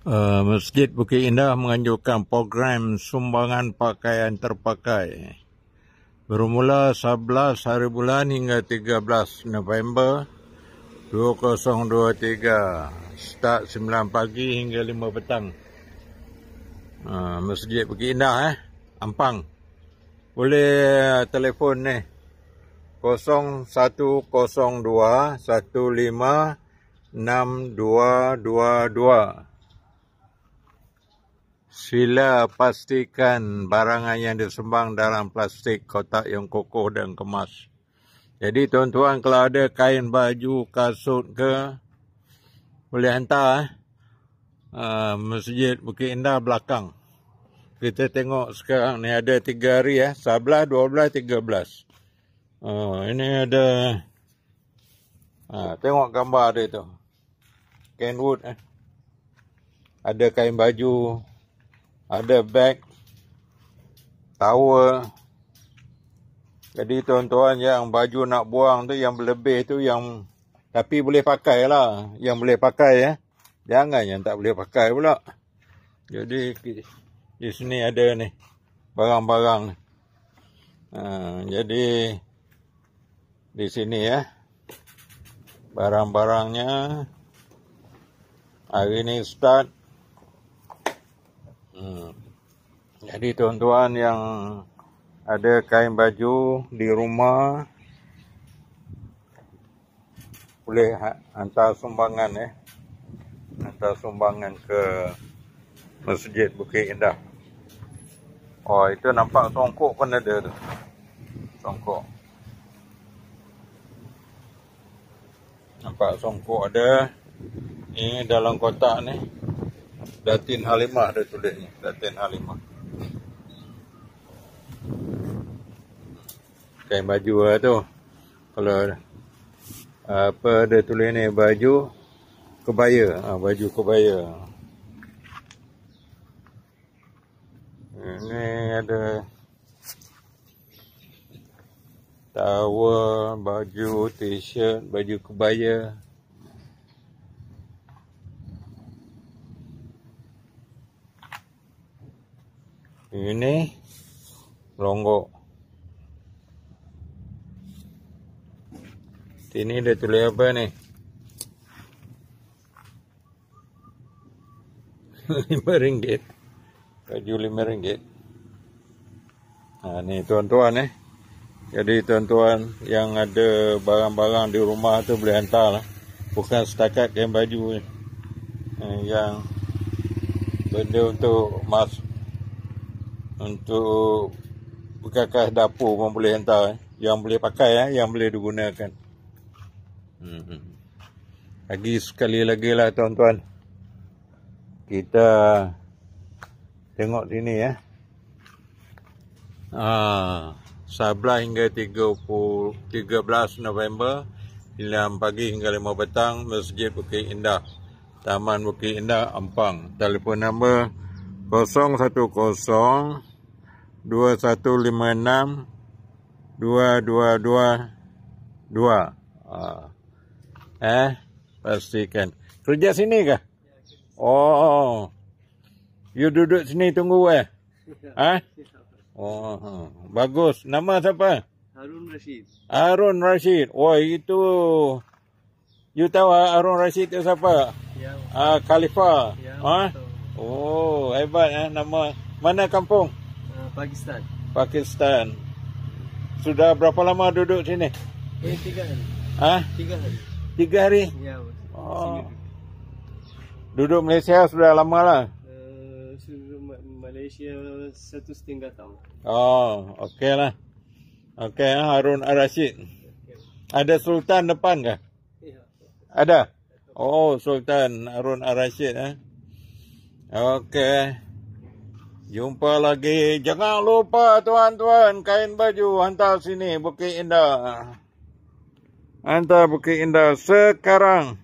Eh, Masjid Bukit Indah menganjurkan program sumbangan pakaian terpakai. Bermula 11 hari bulan hingga 13 November 2023. Start 9 pagi hingga 5 petang. Eh, Masjid Bukit Indah eh. Ampang. Boleh telefon ni. Eh. 0102 15 6222 Sila pastikan barangan yang disembang dalam plastik kotak yang kokoh dan kemas. Jadi tuan-tuan kalau ada kain baju, kasut ke, boleh hantar eh? uh, masjid Bukit Indah belakang. Kita tengok sekarang ni ada tiga hari ya. Eh? 11, 12, 13. Uh, ini ada. Uh, tengok gambar dia tu. Kenwood eh. Ada kain baju, ada bag towel jadi tuan-tuan yang baju nak buang tu yang lebih tu yang tapi boleh pakai lah yang boleh pakai ya jangan yang tak boleh pakai pula jadi di sini ada ni barang-barang ni ha, jadi di sini ya barang-barangnya hari ni start Jadi tuan-tuan yang ada kain baju di rumah boleh ha, hantar sumbangan eh. Hantar sumbangan ke Masjid Bukit Indah. Oh, itu nampak songkok pun ada tu. Songkok. Nampak songkok ada. Ini dalam kotak ni. Datin Halimah ada tulis ni. Datin Halimah. kain baju lah tu kalau ah, apa ada tulis ni baju kebaya ha, baju kebaya ni ada towel baju t-shirt baju kebaya ini longgok Sini dia tulis apa ni? 5 ringgit. Baju 5 ringgit. Ha ni tuan-tuan eh. Jadi tuan-tuan yang ada barang-barang di rumah tu boleh hantar lah. Bukan setakat yang baju ha, Yang benda untuk mas untuk bekas dapur pun boleh hantar eh. Yang boleh pakai eh. yang boleh digunakan. Lagi sekali lagi lah tuan-tuan Kita Tengok sini ya Haa ah, Sablah hingga 30, 13 November 9 pagi hingga 5 petang Masjid Bukit Indah Taman Bukit Indah Ampang Telefon nombor 010 2156 2222 Haa Eh, pastikan. Kerja sini ke? Oh. You duduk sini tunggu eh. Eh? Oh, bagus. Nama siapa? Harun Rashid. Harun Rashid. Oh, itu You tahu Harun Rashid itu siapa? Ya. Ah, uh, Khalifah. Ya. Ha? Oh, hebat eh nama. Mana kampung? Ah, Pakistan. Pakistan. Sudah berapa lama duduk sini? Eh, tiga hari. ah Tiga hari. Tiga hari? Ya, Oh. Duduk Malaysia sudah lama lah? Duduk eh, Malaysia satu setengah tahun. Oh, okey lah. Okey, Harun ar Ada Sultan depan kah? Ya. Ada? Oh, Sultan Harun ar Eh? Okey. Jumpa lagi. Jangan lupa tuan-tuan kain baju hantar sini Bukit Indah. Anta Bukit Indah sekarang.